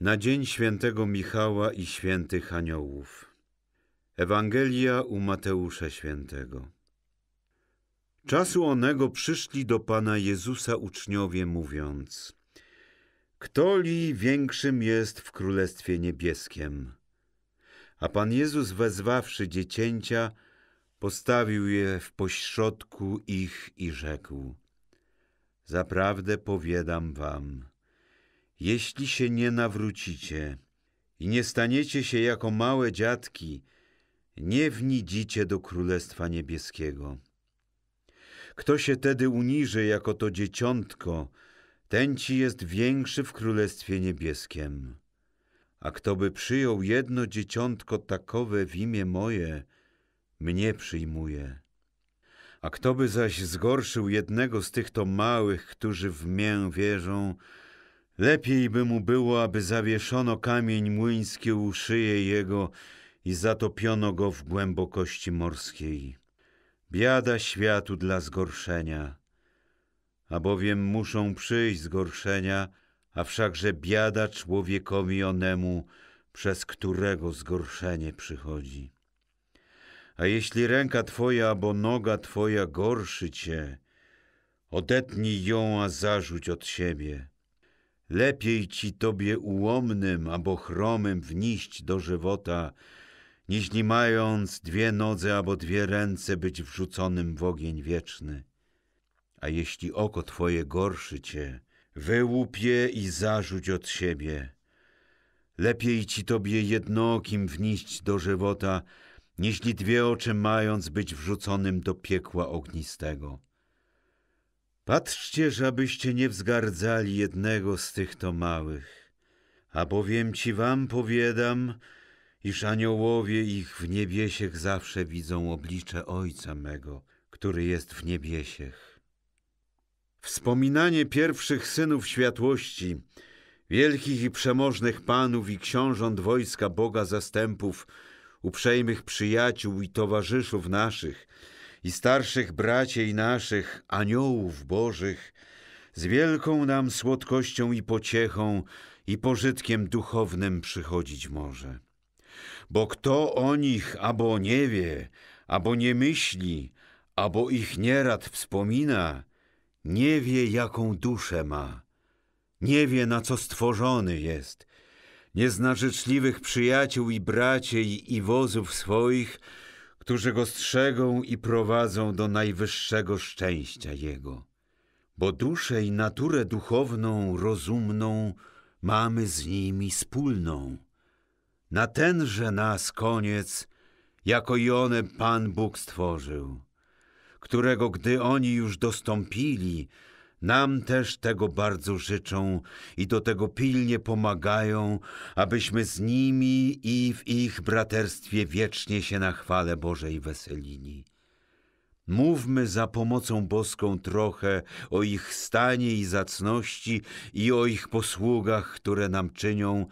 Na dzień świętego Michała i świętych aniołów. Ewangelia u Mateusza Świętego. Czasu onego przyszli do Pana Jezusa uczniowie, mówiąc: Kto li większym jest w Królestwie Niebieskiem? A Pan Jezus, wezwawszy dziecięcia, postawił je w pośrodku ich i rzekł: Zaprawdę powiadam wam, jeśli się nie nawrócicie i nie staniecie się jako małe dziadki, nie wnidzicie do Królestwa Niebieskiego. Kto się tedy uniży jako to dzieciątko, ten ci jest większy w Królestwie Niebieskim. A kto by przyjął jedno dzieciątko takowe w imię moje, mnie przyjmuje. A kto by zaś zgorszył jednego z tych to małych, którzy w mię wierzą, Lepiej by mu było, aby zawieszono kamień młyński u szyję jego i zatopiono go w głębokości morskiej. Biada światu dla zgorszenia, albowiem muszą przyjść zgorszenia, a wszakże biada człowiekowi onemu, przez którego zgorszenie przychodzi. A jeśli ręka Twoja albo noga Twoja gorszy Cię, odetnij ją, a zarzuć od siebie – Lepiej ci tobie ułomnym albo chromym wniść do żywota, niż nie mając dwie nogi albo dwie ręce być wrzuconym w ogień wieczny. A jeśli oko twoje gorszy cię, wyłup je i zarzuć od siebie. Lepiej ci tobie jednookim wniść do żywota, niż dwie oczy mając być wrzuconym do piekła ognistego. Patrzcie, żebyście nie wzgardzali jednego z tych to małych, a bowiem ci wam powiadam, iż aniołowie ich w niebiesiech zawsze widzą oblicze Ojca mego, który jest w niebiesiech. Wspominanie pierwszych synów światłości, wielkich i przemożnych panów i książąt wojska Boga zastępów, uprzejmych przyjaciół i towarzyszów naszych – i starszych i naszych, aniołów bożych, z wielką nam słodkością i pociechą i pożytkiem duchownym przychodzić może. Bo kto o nich albo nie wie, albo nie myśli, albo ich nierad wspomina, nie wie, jaką duszę ma, nie wie, na co stworzony jest, nie zna życzliwych przyjaciół i braci i wozów swoich, którzy go strzegą i prowadzą do najwyższego szczęścia jego. Bo duszę i naturę duchowną, rozumną mamy z nimi wspólną. Na tenże nas koniec, jako i one Pan Bóg stworzył, którego gdy oni już dostąpili, nam też tego bardzo życzą i do tego pilnie pomagają, abyśmy z nimi i w ich braterstwie wiecznie się na chwale Bożej weselili. Mówmy za pomocą boską trochę o ich stanie i zacności i o ich posługach, które nam czynią,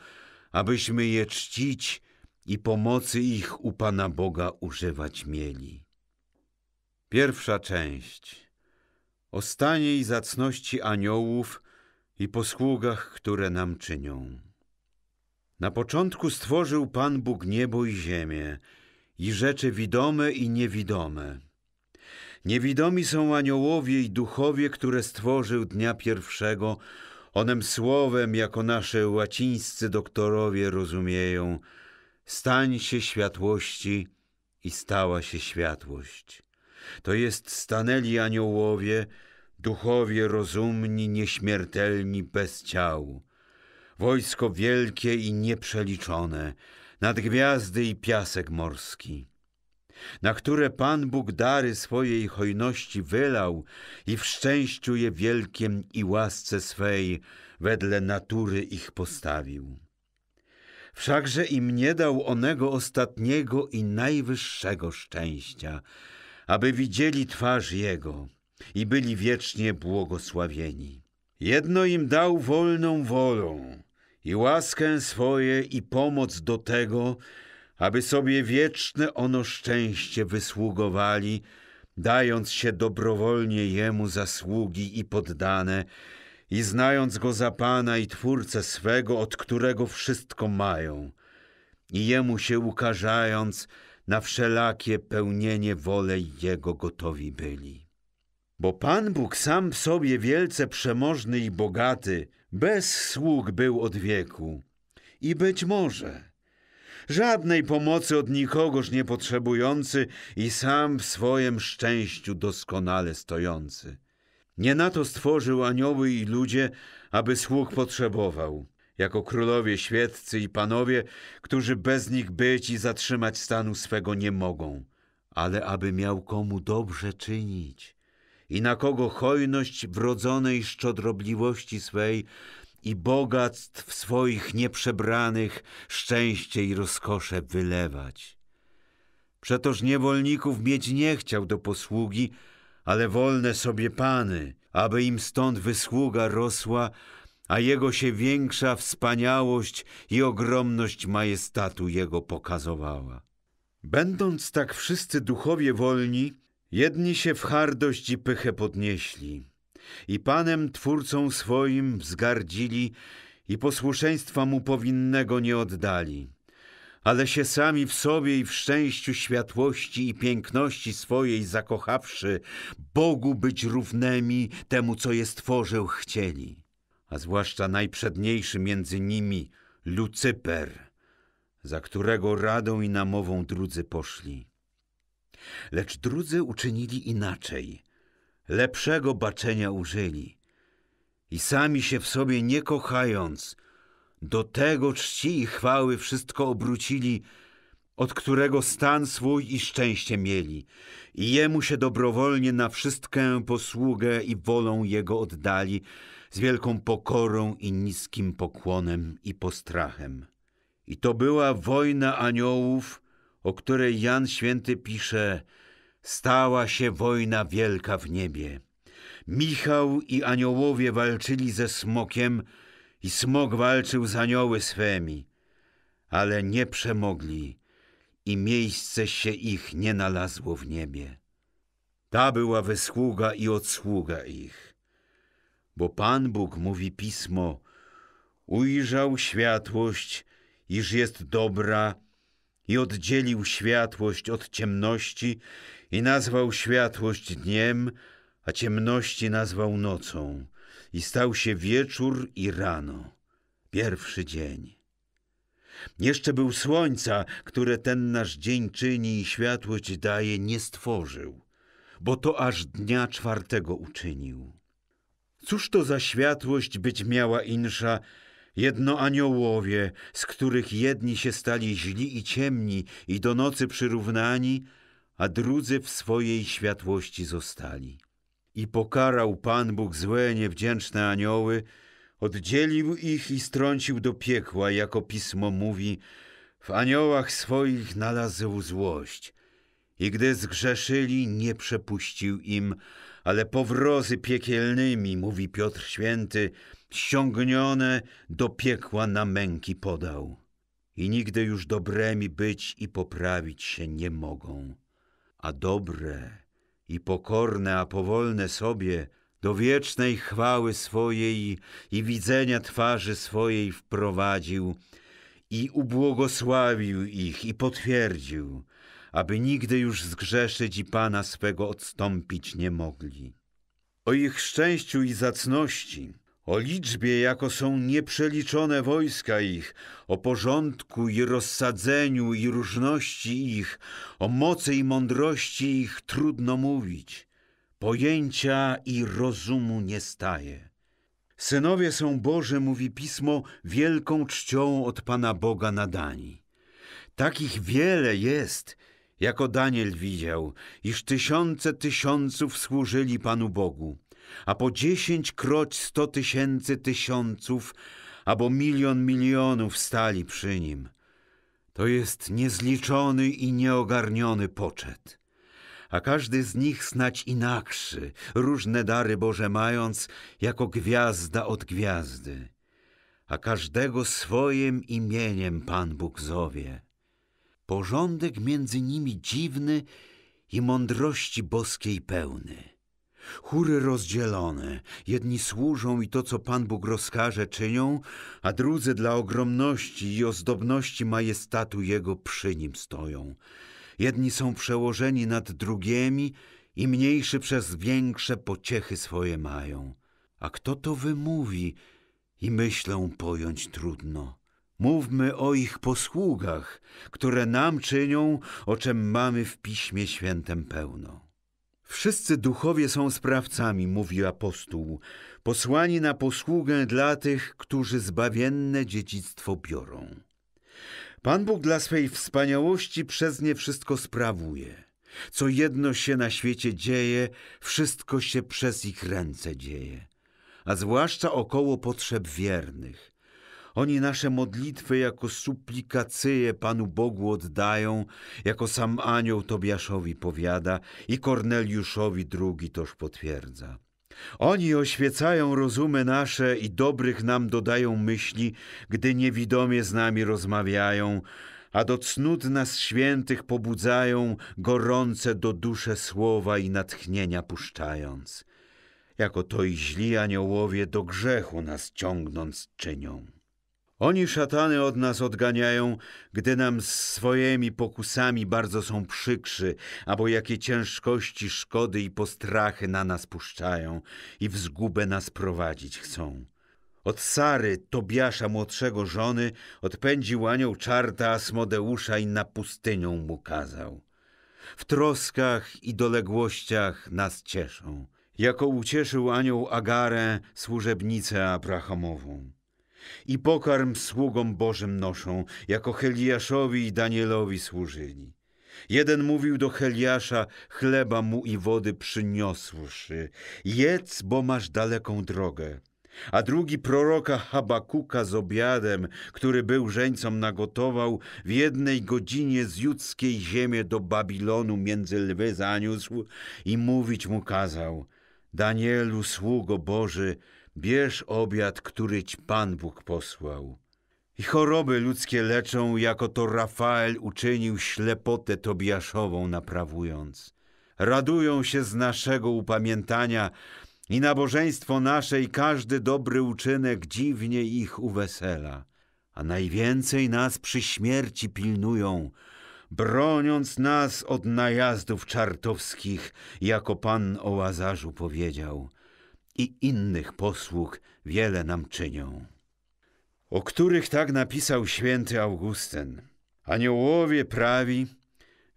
abyśmy je czcić i pomocy ich u Pana Boga używać mieli. Pierwsza część o stanie i zacności aniołów i posługach, które nam czynią. Na początku stworzył Pan Bóg niebo i ziemię, i rzeczy widome i niewidome. Niewidomi są aniołowie i duchowie, które stworzył dnia pierwszego, onem słowem, jako nasze łacińscy doktorowie rozumieją, stań się światłości i stała się światłość. To jest stanęli aniołowie, duchowie rozumni, nieśmiertelni, bez ciał. Wojsko wielkie i nieprzeliczone, nad gwiazdy i piasek morski, na które Pan Bóg dary swojej hojności wylał i w szczęściu je wielkiem i łasce swej wedle natury ich postawił. Wszakże im nie dał onego ostatniego i najwyższego szczęścia – aby widzieli twarz Jego i byli wiecznie błogosławieni. Jedno im dał wolną wolą i łaskę swoje i pomoc do tego, aby sobie wieczne ono szczęście wysługowali, dając się dobrowolnie Jemu zasługi i poddane, i znając Go za Pana i Twórcę swego, od którego wszystko mają, i Jemu się ukażając, na wszelakie pełnienie wolę Jego gotowi byli. Bo Pan Bóg sam w sobie wielce przemożny i bogaty, bez sług był od wieku. I być może żadnej pomocy od nikogoż nie potrzebujący i sam w swojem szczęściu doskonale stojący. Nie na to stworzył anioły i ludzie, aby sług potrzebował jako królowie, świeccy i panowie, którzy bez nich być i zatrzymać stanu swego nie mogą, ale aby miał komu dobrze czynić i na kogo hojność wrodzonej szczodrobliwości swej i bogactw swoich nieprzebranych szczęście i rozkosze wylewać. Przetoż niewolników mieć nie chciał do posługi, ale wolne sobie pany, aby im stąd wysługa rosła, a jego się większa wspaniałość i ogromność majestatu jego pokazowała. Będąc tak wszyscy duchowie wolni, jedni się w hardość i pychę podnieśli i Panem Twórcą swoim wzgardzili i posłuszeństwa Mu powinnego nie oddali, ale się sami w sobie i w szczęściu światłości i piękności swojej zakochawszy, Bogu być równemi temu, co je stworzył, chcieli a zwłaszcza najprzedniejszy między nimi, Lucyper, za którego radą i namową drudzy poszli. Lecz drudzy uczynili inaczej, lepszego baczenia użyli i sami się w sobie nie kochając, do tego czci i chwały wszystko obrócili, od którego stan swój i szczęście mieli, i jemu się dobrowolnie na wszystkę posługę i wolą jego oddali, z wielką pokorą i niskim pokłonem i postrachem. I to była wojna aniołów, o której Jan Święty pisze, stała się wojna wielka w niebie. Michał i aniołowie walczyli ze smokiem, i smok walczył z anioły swemi, ale nie przemogli, i miejsce się ich nie nalazło w niebie. Ta była wysługa i odsługa ich. Bo Pan Bóg, mówi Pismo, ujrzał światłość, iż jest dobra i oddzielił światłość od ciemności i nazwał światłość dniem, a ciemności nazwał nocą. I stał się wieczór i rano, pierwszy dzień. Jeszcze był słońca, które ten nasz dzień czyni i światłość daje, nie stworzył, bo to aż dnia czwartego uczynił. Cóż to za światłość być miała insza, jedno aniołowie, z których jedni się stali źli i ciemni i do nocy przyrównani, a drudzy w swojej światłości zostali. I pokarał Pan Bóg złe, niewdzięczne anioły, Oddzielił ich i strącił do piekła, jako pismo mówi, w aniołach swoich nalazł złość. I gdy zgrzeszyli, nie przepuścił im, ale powrozy piekielnymi, mówi Piotr Święty, ściągnione do piekła na męki podał. I nigdy już dobremi być i poprawić się nie mogą. A dobre i pokorne, a powolne sobie do wiecznej chwały swojej i widzenia twarzy swojej wprowadził i ubłogosławił ich i potwierdził, aby nigdy już zgrzeszyć i Pana swego odstąpić nie mogli. O ich szczęściu i zacności, o liczbie, jako są nieprzeliczone wojska ich, o porządku i rozsadzeniu i różności ich, o mocy i mądrości ich trudno mówić – pojęcia i rozumu nie staje. Synowie są Boże, mówi pismo, wielką czcią od Pana Boga nadani. Takich wiele jest, jako Daniel widział, iż tysiące tysiąców służyli Panu Bogu, a po dziesięć kroć sto tysięcy tysiąców, albo milion milionów stali przy Nim. To jest niezliczony i nieogarniony poczet a każdy z nich snać inakszy, różne dary Boże mając, jako gwiazda od gwiazdy. A każdego swoim imieniem Pan Bóg zowie. Porządek między nimi dziwny i mądrości boskiej pełny. Chóry rozdzielone, jedni służą i to, co Pan Bóg rozkaże, czynią, a drudzy dla ogromności i ozdobności majestatu Jego przy Nim stoją. Jedni są przełożeni nad drugimi i mniejszy przez większe pociechy swoje mają. A kto to wymówi i myślę pojąć trudno. Mówmy o ich posługach, które nam czynią, o czym mamy w Piśmie Świętem pełno. Wszyscy duchowie są sprawcami, mówi apostoł, posłani na posługę dla tych, którzy zbawienne dziedzictwo biorą. Pan Bóg dla swej wspaniałości przez nie wszystko sprawuje. Co jedno się na świecie dzieje, wszystko się przez ich ręce dzieje, a zwłaszcza około potrzeb wiernych. Oni nasze modlitwy jako suplikacyje Panu Bogu oddają, jako sam anioł Tobiaszowi powiada i Korneliuszowi drugi toż potwierdza. Oni oświecają rozumy nasze i dobrych nam dodają myśli, gdy niewidomie z nami rozmawiają, a do cnót nas świętych pobudzają, gorące do dusze słowa i natchnienia puszczając. Jako to i źli aniołowie do grzechu nas ciągnąc czynią. Oni szatany od nas odganiają, gdy nam swoimi pokusami bardzo są przykrzy, albo jakie ciężkości, szkody i postrachy na nas puszczają i w zgubę nas prowadzić chcą. Od Sary, Tobiasza młodszego żony, odpędził anioł czarta Asmodeusza i na pustynią mu kazał. W troskach i doległościach nas cieszą, jako ucieszył anioł Agarę, służebnicę Abrahamową i pokarm sługom Bożym noszą, jako Heliaszowi i Danielowi służyli. Jeden mówił do Heliasza, chleba mu i wody przyniosłszy, jedz, bo masz daleką drogę. A drugi proroka Habakuka z obiadem, który był żeńcom nagotował, w jednej godzinie z judzkiej ziemi do Babilonu między lwy zaniósł i mówić mu kazał. Danielu, sługo Boży, Bierz obiad, któryć Pan Bóg posłał. I choroby ludzkie leczą, jako to Rafael uczynił ślepotę Tobiaszową naprawując. Radują się z naszego upamiętania i nabożeństwo nasze i każdy dobry uczynek dziwnie ich uwesela. A najwięcej nas przy śmierci pilnują, broniąc nas od najazdów czartowskich, jako Pan o Łazarzu powiedział – i innych posług wiele nam czynią. O których tak napisał święty Augustyn. Aniołowie prawi,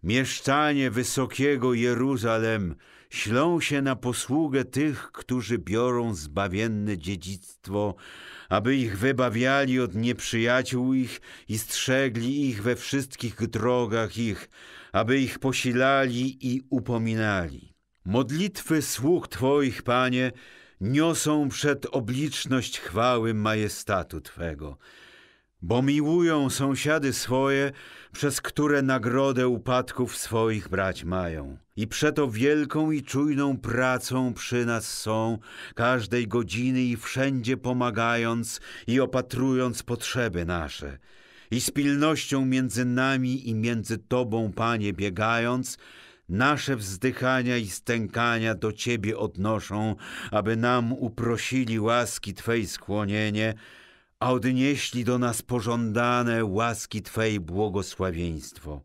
mieszczanie wysokiego Jeruzalem, ślą się na posługę tych, którzy biorą zbawienne dziedzictwo, aby ich wybawiali od nieprzyjaciół ich i strzegli ich we wszystkich drogach ich, aby ich posilali i upominali. Modlitwy sług Twoich, Panie, niosą przed obliczność chwały majestatu Twego, bo miłują sąsiady swoje, przez które nagrodę upadków swoich brać mają. I przeto wielką i czujną pracą przy nas są, każdej godziny i wszędzie pomagając i opatrując potrzeby nasze. I z pilnością między nami i między Tobą, Panie, biegając, Nasze wzdychania i stękania do Ciebie odnoszą, aby nam uprosili łaski Twej skłonienie, a odnieśli do nas pożądane łaski Twej błogosławieństwo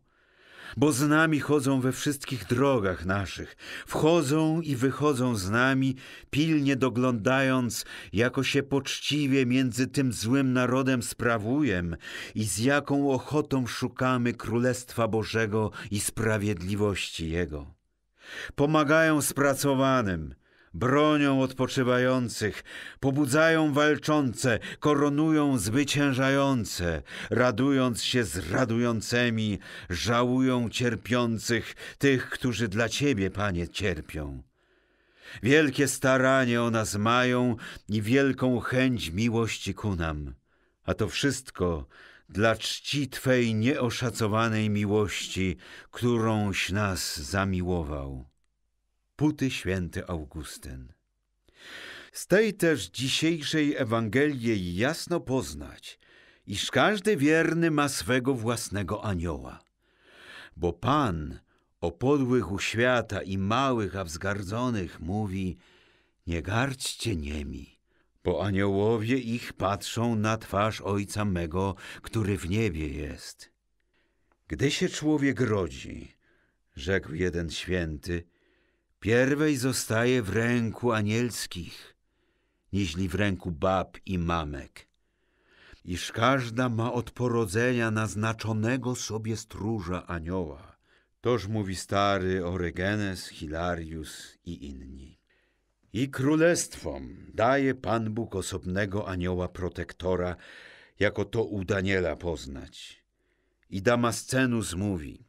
bo z nami chodzą we wszystkich drogach naszych, wchodzą i wychodzą z nami, pilnie doglądając, jako się poczciwie między tym złym narodem sprawuję i z jaką ochotą szukamy Królestwa Bożego i sprawiedliwości Jego. Pomagają spracowanym, bronią odpoczywających, pobudzają walczące, koronują zwyciężające, radując się z radującymi, żałują cierpiących, tych, którzy dla Ciebie, Panie, cierpią. Wielkie staranie o nas mają i wielką chęć miłości ku nam, a to wszystko dla czci Twej nieoszacowanej miłości, którąś nas zamiłował puty święty Augustyn. Z tej też dzisiejszej Ewangelii jasno poznać, iż każdy wierny ma swego własnego anioła. Bo Pan o podłych u świata i małych, a wzgardzonych mówi, nie gardźcie niemi, bo aniołowie ich patrzą na twarz Ojca mego, który w niebie jest. Gdy się człowiek rodzi, rzekł jeden święty, pierwej zostaje w ręku anielskich, niźli w ręku bab i mamek. Iż każda ma od porodzenia naznaczonego sobie stróża anioła. Toż mówi stary Oregenes, Hilarius i inni. I królestwom daje Pan Bóg osobnego anioła protektora, jako to u Daniela poznać. I Damascenus mówi,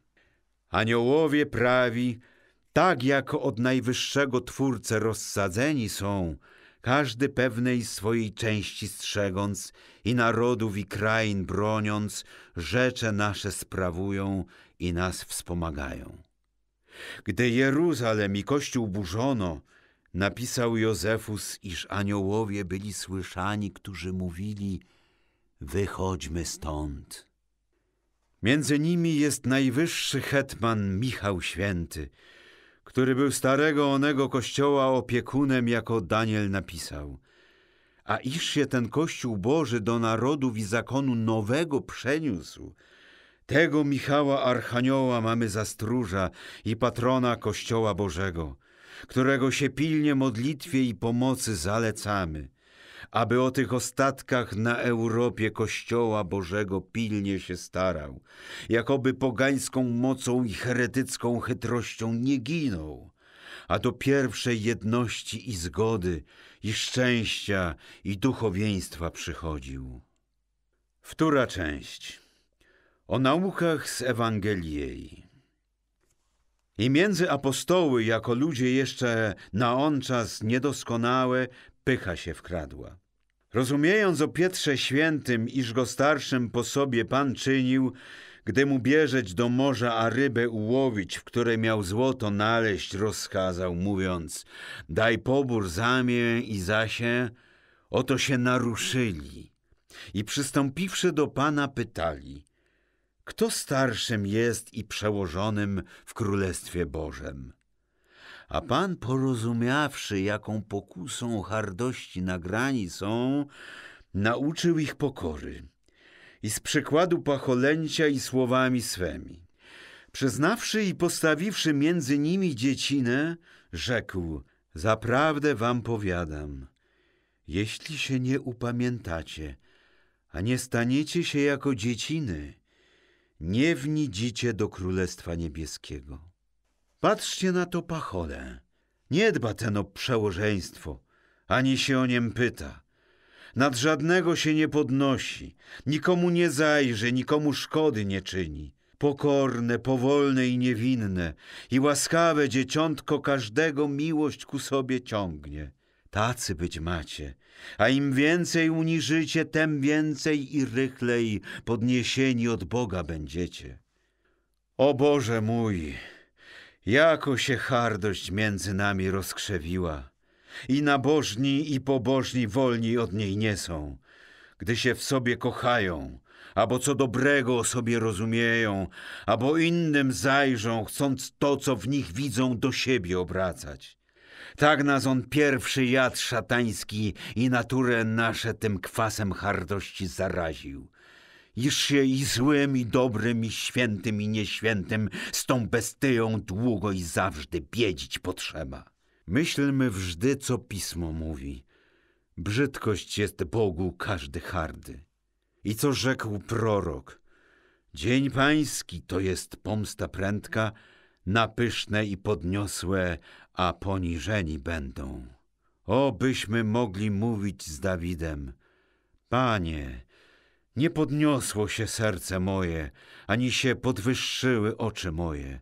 aniołowie prawi, tak jak od najwyższego Twórcę rozsadzeni są, każdy pewnej swojej części strzegąc i narodów i krain broniąc, rzecze nasze sprawują i nas wspomagają. Gdy Jeruzalem i Kościół burzono, napisał Józefus, iż aniołowie byli słyszani, którzy mówili wychodźmy stąd. Między nimi jest najwyższy hetman Michał Święty, który był starego onego kościoła opiekunem, jako Daniel napisał. A iż się ten Kościół Boży do narodów i zakonu nowego przeniósł, tego Michała Archanioła mamy za stróża i patrona Kościoła Bożego, którego się pilnie modlitwie i pomocy zalecamy – aby o tych ostatkach na Europie Kościoła Bożego pilnie się starał, jakoby pogańską mocą i heretycką chytrością nie ginął, a do pierwszej jedności i zgody, i szczęścia, i duchowieństwa przychodził. Wtóra część o naukach z Ewangeliei. I między apostoły, jako ludzie jeszcze na on czas niedoskonałe, pycha się wkradła. Rozumiejąc o Pietrze Świętym, iż go starszym po sobie Pan czynił, gdy mu bierzeć do morza, a rybę ułowić, w której miał złoto naleźć, rozkazał, mówiąc, daj pobór za mię i za się, oto się naruszyli. I przystąpiwszy do Pana pytali, kto starszym jest i przełożonym w Królestwie Bożem? A pan, porozumiawszy, jaką pokusą hardości nagrani są, nauczył ich pokory i z przykładu pacholęcia i słowami swemi. Przyznawszy i postawiwszy między nimi dziecinę, rzekł, zaprawdę wam powiadam, jeśli się nie upamiętacie, a nie staniecie się jako dzieciny, nie wnidzicie do Królestwa Niebieskiego. Patrzcie na to pachodę. Nie dba ten o przełożeństwo, ani się o niem pyta. Nad żadnego się nie podnosi, nikomu nie zajrzy, nikomu szkody nie czyni. Pokorne, powolne i niewinne, i łaskawe dzieciątko każdego miłość ku sobie ciągnie. Tacy być macie, a im więcej uniżycie, tem więcej i rychlej podniesieni od Boga będziecie. O Boże mój! Jako się hardość między nami rozkrzewiła. I nabożni, i pobożni wolni od niej nie są, gdy się w sobie kochają, albo co dobrego o sobie rozumieją, albo innym zajrzą, chcąc to, co w nich widzą, do siebie obracać. Tak nas on pierwszy jad szatański i naturę nasze tym kwasem hardości zaraził. Iż się i złym, i dobrym, i świętym, i nieświętym z tą bestyją długo i zawsze biedzić potrzeba. Myślmy wżdy, co pismo mówi. Brzydkość jest Bogu każdy hardy. I co rzekł prorok? Dzień pański to jest pomsta prędka na pyszne i podniosłe, a poniżeni będą. O, byśmy mogli mówić z Dawidem, Panie, nie podniosło się serce moje, ani się podwyższyły oczy moje.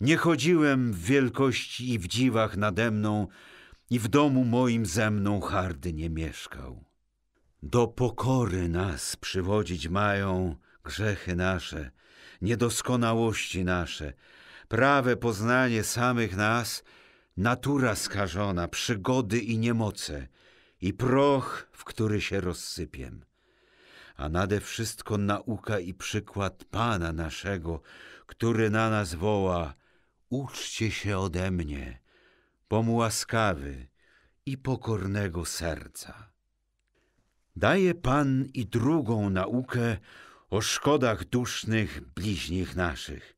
Nie chodziłem w wielkości i w dziwach nade mną, i w domu moim ze mną hardy nie mieszkał. Do pokory nas przywodzić mają grzechy nasze, niedoskonałości nasze, prawe poznanie samych nas, natura skażona, przygody i niemoce, i proch, w który się rozsypiem a nade wszystko nauka i przykład Pana naszego, który na nas woła: Uczcie się ode mnie, łaskawy i pokornego serca. Daje Pan i drugą naukę o szkodach dusznych bliźnich naszych,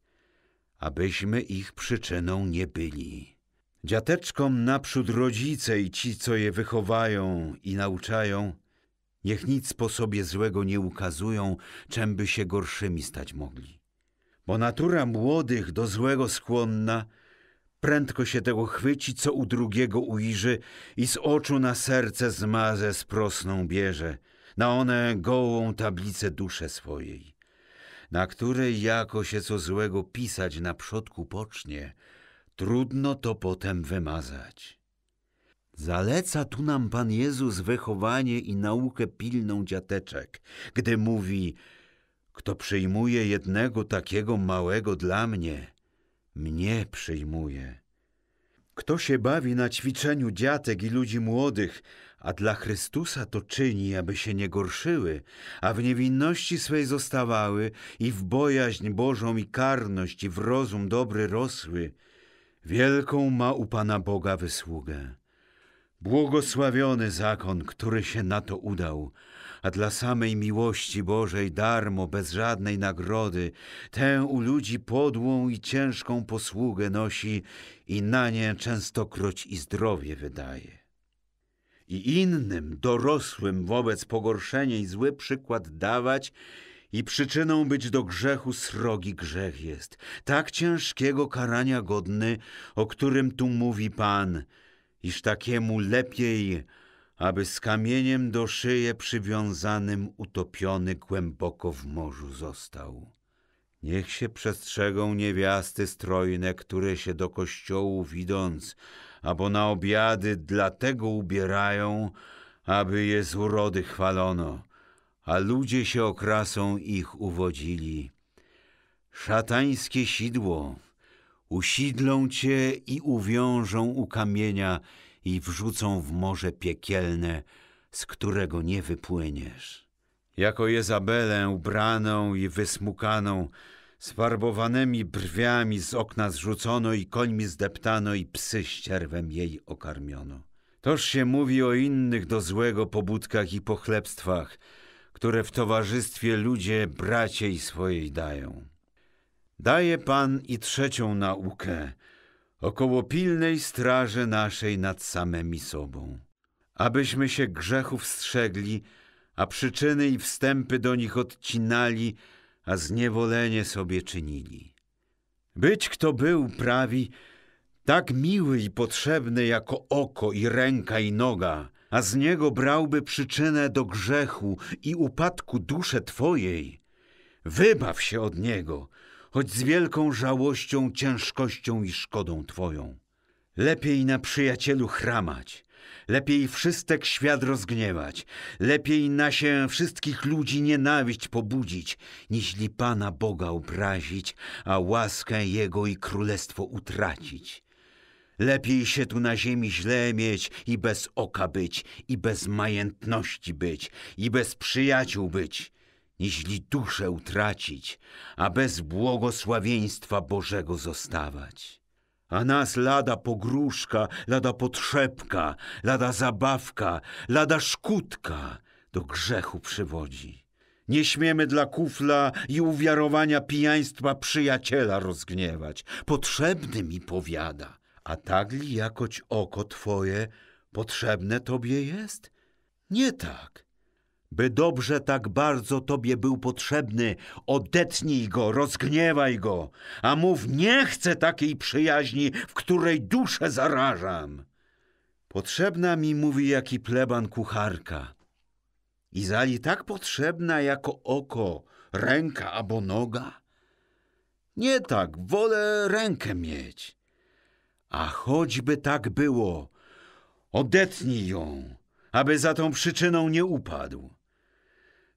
abyśmy ich przyczyną nie byli. Dziateczkom naprzód rodzice i ci, co je wychowają i nauczają – Niech nic po sobie złego nie ukazują, czemby się gorszymi stać mogli. Bo natura młodych do złego skłonna, prędko się tego chwyci, co u drugiego ujrzy i z oczu na serce zmazę sprosną bierze, na one gołą tablicę duszę swojej, na której jako się co złego pisać na przodku pocznie, trudno to potem wymazać. Zaleca tu nam Pan Jezus wychowanie i naukę pilną dziateczek, gdy mówi: Kto przyjmuje jednego takiego małego dla mnie, mnie przyjmuje. Kto się bawi na ćwiczeniu dziatek i ludzi młodych, a dla Chrystusa to czyni, aby się nie gorszyły, a w niewinności swej zostawały i w bojaźń Bożą i karność i w rozum dobry rosły, wielką ma u Pana Boga wysługę. Błogosławiony zakon, który się na to udał, a dla samej miłości Bożej darmo, bez żadnej nagrody, tę u ludzi podłą i ciężką posługę nosi i na nie częstokroć i zdrowie wydaje. I innym, dorosłym wobec pogorszenia i zły przykład dawać, i przyczyną być do grzechu srogi grzech jest, tak ciężkiego karania godny, o którym tu mówi Pan – iż takiemu lepiej, aby z kamieniem do szyję przywiązanym utopiony głęboko w morzu został. Niech się przestrzegą niewiasty strojne, które się do kościołu widząc, albo na obiady dlatego ubierają, aby je z urody chwalono, a ludzie się okrasą ich uwodzili. Szatańskie sidło Usidlą cię i uwiążą u kamienia i wrzucą w morze piekielne, z którego nie wypłyniesz. Jako Jezabelę ubraną i wysmukaną, z farbowanymi brwiami z okna zrzucono i końmi zdeptano i psy ścierwem jej okarmiono. Toż się mówi o innych do złego pobudkach i pochlebstwach, które w towarzystwie ludzie braciej swojej dają. Daje Pan i trzecią naukę, około pilnej straży naszej nad samymi sobą, abyśmy się grzechów strzegli, a przyczyny i wstępy do nich odcinali, a zniewolenie sobie czynili. Być kto był prawi, tak miły i potrzebny jako oko i ręka i noga, a z niego brałby przyczynę do grzechu i upadku duszy Twojej, wybaw się od niego – choć z wielką żałością, ciężkością i szkodą Twoją. Lepiej na przyjacielu chramać, lepiej wszystek świat rozgniewać, lepiej na się wszystkich ludzi nienawiść pobudzić, niźli Pana Boga obrazić, a łaskę Jego i królestwo utracić. Lepiej się tu na ziemi źle mieć i bez oka być, i bez majętności być, i bez przyjaciół być, jeśli duszę utracić, a bez błogosławieństwa Bożego zostawać. A nas lada pogróżka, lada potrzebka, lada zabawka, lada szkutka do grzechu przywodzi. Nie śmiemy dla kufla i uwiarowania pijaństwa przyjaciela rozgniewać. Potrzebny mi powiada, a tagli jakoć oko twoje potrzebne tobie jest? Nie tak by dobrze tak bardzo tobie był potrzebny, odetnij go, rozgniewaj go, a mów nie chcę takiej przyjaźni, w której duszę zarażam. Potrzebna mi, mówi jaki pleban kucharka. Izali tak potrzebna jako oko, ręka albo noga? Nie tak, wolę rękę mieć. A choćby tak było, odetnij ją, aby za tą przyczyną nie upadł.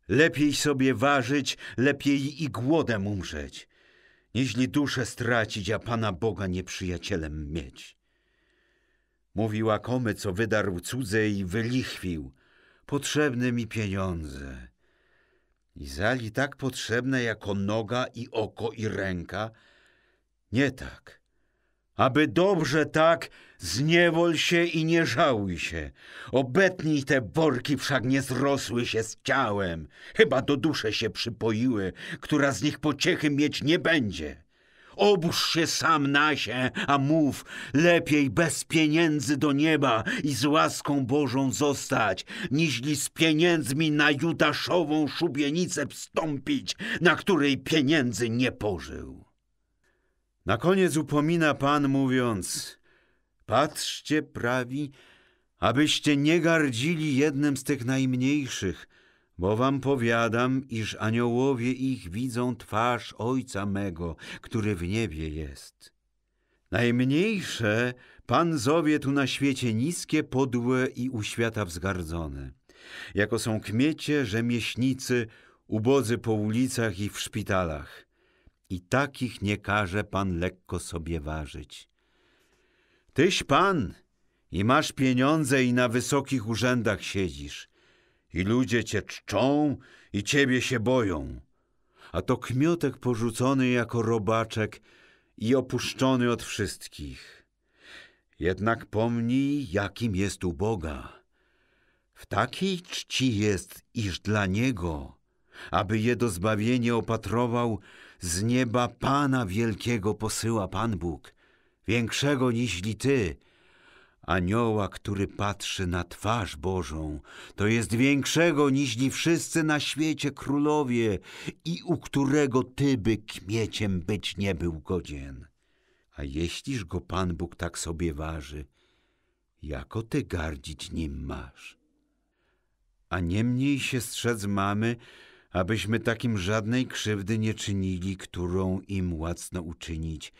Lepiej sobie ważyć, lepiej i głodem umrzeć, nieźli duszę stracić, a Pana Boga nieprzyjacielem mieć. Mówił Akomy, co wydarł cudze i wylichwił. Potrzebne mi pieniądze. I zali tak potrzebne jako noga i oko i ręka? Nie tak aby dobrze tak zniewol się i nie żałuj się. Obetnij te borki, wszak nie zrosły się z ciałem, chyba do dusze się przypoiły, która z nich pociechy mieć nie będzie. Obórz się sam na się, a mów, lepiej bez pieniędzy do nieba i z łaską Bożą zostać, niźli z pieniędzmi na judaszową szubienicę wstąpić, na której pieniędzy nie pożył. Na koniec upomina Pan mówiąc, patrzcie prawi, abyście nie gardzili jednym z tych najmniejszych, bo wam powiadam, iż aniołowie ich widzą twarz Ojca mego, który w niebie jest. Najmniejsze Pan zowie tu na świecie niskie, podłe i u świata wzgardzone. Jako są kmiecie, rzemieślnicy, ubodzy po ulicach i w szpitalach i takich nie każe Pan lekko sobie ważyć. Tyś Pan i masz pieniądze i na wysokich urzędach siedzisz i ludzie cię czczą i ciebie się boją. A to kmiotek porzucony jako robaczek i opuszczony od wszystkich. Jednak pomnij, jakim jest u Boga. W takiej czci jest, iż dla Niego, aby je do zbawienia opatrował z nieba Pana Wielkiego posyła Pan Bóg, większego niźli Ty, anioła, który patrzy na twarz Bożą, to jest większego niźli wszyscy na świecie królowie i u którego Ty by kmieciem być nie był godzien. A jeśliż go Pan Bóg tak sobie waży, jako Ty gardzić nim masz? A niemniej się strzec mamy, abyśmy takim żadnej krzywdy nie czynili, którą im łacno uczynić,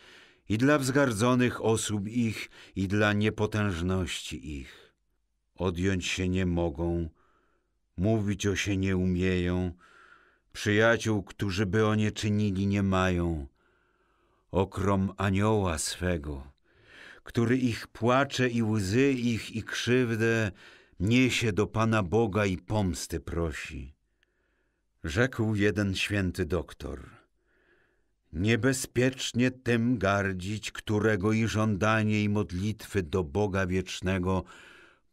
i dla wzgardzonych osób ich, i dla niepotężności ich. Odjąć się nie mogą, mówić o się nie umieją, przyjaciół, którzy by o nie czynili, nie mają. Okrom anioła swego, który ich płacze i łzy ich i krzywdę niesie do Pana Boga i pomsty prosi. Rzekł jeden święty doktor. Niebezpiecznie tym gardzić, którego i żądanie i modlitwy do Boga wiecznego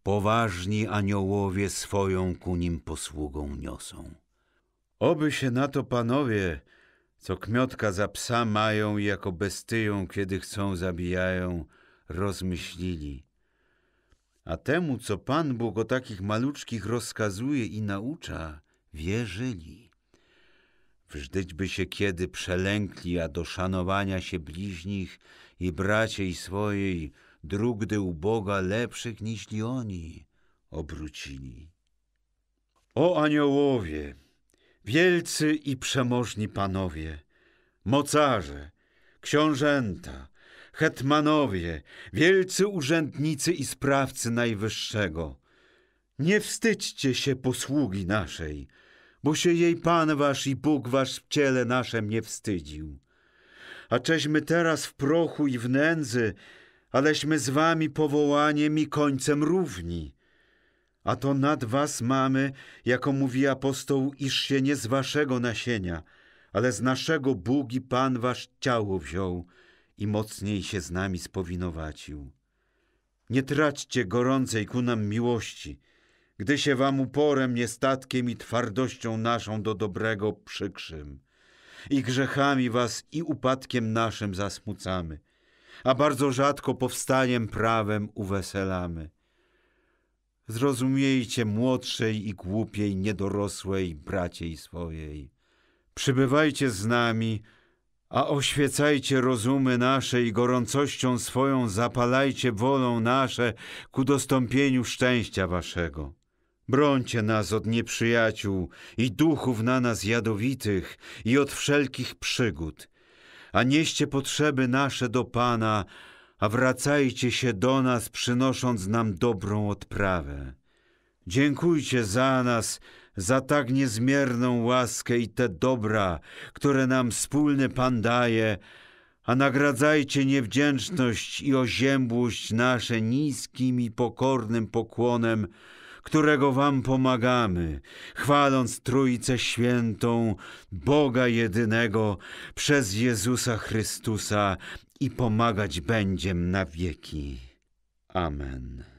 poważni aniołowie swoją ku nim posługą niosą. Oby się na to panowie, co kmiotka za psa mają i jako bestyją, kiedy chcą zabijają, rozmyślili. A temu, co Pan Bóg o takich maluczkich rozkazuje i naucza, wierzyli. Wżdyćby się kiedy przelękli, a do szanowania się bliźnich i braciej swojej, drugdy u Boga lepszych niźli oni, obrócili. O aniołowie, wielcy i przemożni panowie, mocarze, książęta, hetmanowie, wielcy urzędnicy i sprawcy Najwyższego, nie wstydźcie się posługi naszej – bo się jej Pan wasz i Bóg wasz w ciele naszem nie wstydził. A cześmy teraz w prochu i w nędzy, aleśmy z wami powołaniem i końcem równi. A to nad was mamy, jako mówi apostoł, iż się nie z waszego nasienia, ale z naszego Bóg i Pan wasz ciało wziął i mocniej się z nami spowinowacił. Nie traćcie gorącej ku nam miłości – gdy się wam uporem, niestatkiem i twardością naszą do dobrego przykrzym i grzechami was i upadkiem naszym zasmucamy, a bardzo rzadko powstaniem prawem uweselamy. Zrozumiejcie młodszej i głupiej, niedorosłej braciej swojej. Przybywajcie z nami, a oświecajcie rozumy nasze i gorącością swoją zapalajcie wolą nasze ku dostąpieniu szczęścia waszego. Brońcie nas od nieprzyjaciół i duchów na nas jadowitych i od wszelkich przygód, a nieście potrzeby nasze do Pana, a wracajcie się do nas, przynosząc nam dobrą odprawę. Dziękujcie za nas, za tak niezmierną łaskę i te dobra, które nam wspólny Pan daje, a nagradzajcie niewdzięczność i oziębłość nasze niskim i pokornym pokłonem, którego wam pomagamy, chwaląc Trójcę Świętą, Boga jedynego, przez Jezusa Chrystusa i pomagać będziem na wieki. Amen.